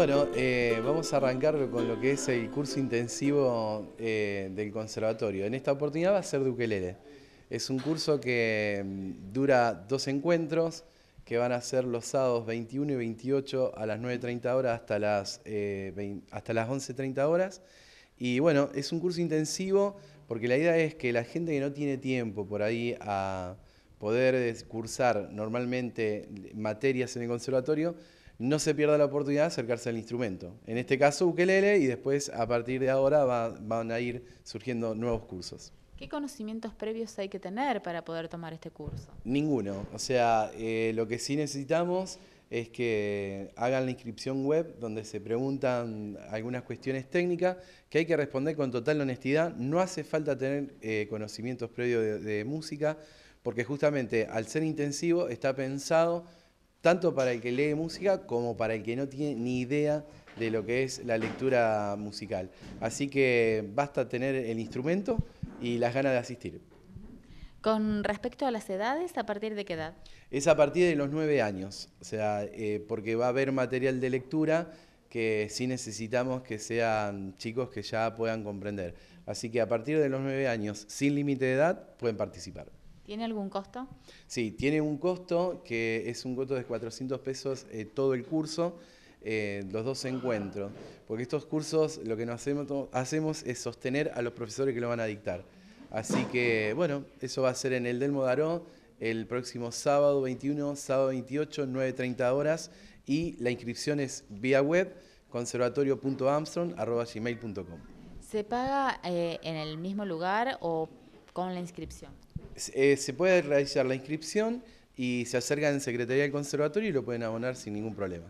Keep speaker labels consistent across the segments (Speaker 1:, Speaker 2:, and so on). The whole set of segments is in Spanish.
Speaker 1: Bueno, eh, vamos a arrancar con lo que es el curso intensivo eh, del conservatorio. En esta oportunidad va a ser de Es un curso que mm, dura dos encuentros, que van a ser los sábados 21 y 28 a las 9.30 horas hasta las, eh, hasta las 11.30 horas. Y bueno, es un curso intensivo porque la idea es que la gente que no tiene tiempo por ahí a poder cursar normalmente materias en el conservatorio, no se pierda la oportunidad de acercarse al instrumento. En este caso, ukelele, y después a partir de ahora van a ir surgiendo nuevos cursos.
Speaker 2: ¿Qué conocimientos previos hay que tener para poder tomar este curso?
Speaker 1: Ninguno. O sea, eh, lo que sí necesitamos es que hagan la inscripción web donde se preguntan algunas cuestiones técnicas que hay que responder con total honestidad. No hace falta tener eh, conocimientos previos de música porque justamente al ser intensivo está pensado tanto para el que lee música como para el que no tiene ni idea de lo que es la lectura musical. Así que basta tener el instrumento y las ganas de asistir.
Speaker 2: Con respecto a las edades, ¿a partir de qué edad?
Speaker 1: Es a partir de los nueve años, o sea, eh, porque va a haber material de lectura que sí necesitamos que sean chicos que ya puedan comprender. Así que a partir de los nueve años, sin límite de edad, pueden participar.
Speaker 2: ¿Tiene algún costo?
Speaker 1: Sí, tiene un costo que es un costo de 400 pesos eh, todo el curso, eh, los dos encuentros, porque estos cursos lo que nos hacemos, es sostener a los profesores que lo van a dictar. Así que, bueno, eso va a ser en el del Modaró el próximo sábado 21, sábado 28, 9.30 horas y la inscripción es vía web conservatorio.amstrong.gmail.com.
Speaker 2: ¿Se paga eh, en el mismo lugar o con la inscripción?
Speaker 1: Eh, se puede realizar la inscripción y se acercan en Secretaría del Conservatorio y lo pueden abonar sin ningún problema.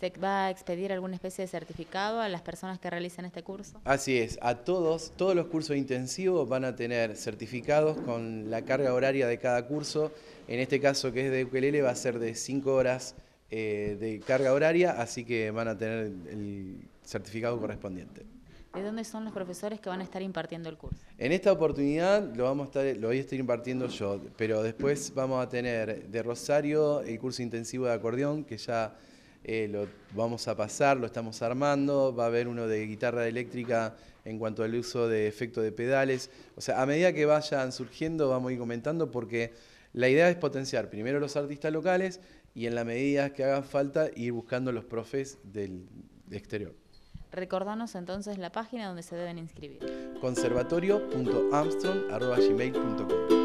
Speaker 2: ¿Se va a expedir alguna especie de certificado a las personas que realicen este curso?
Speaker 1: Así es, a todos, todos los cursos intensivos van a tener certificados con la carga horaria de cada curso. En este caso que es de UQLL va a ser de 5 horas eh, de carga horaria, así que van a tener el certificado correspondiente.
Speaker 2: ¿De dónde son los profesores que van a estar impartiendo el curso?
Speaker 1: En esta oportunidad lo vamos a lo voy a estar impartiendo yo, pero después vamos a tener de Rosario el curso intensivo de acordeón, que ya eh, lo vamos a pasar, lo estamos armando, va a haber uno de guitarra eléctrica en cuanto al uso de efecto de pedales. O sea, a medida que vayan surgiendo vamos a ir comentando porque la idea es potenciar primero los artistas locales y en la medida que hagan falta ir buscando los profes del exterior.
Speaker 2: Recordanos entonces la página donde se deben inscribir.
Speaker 1: conservatorio.armstrong.gmail.com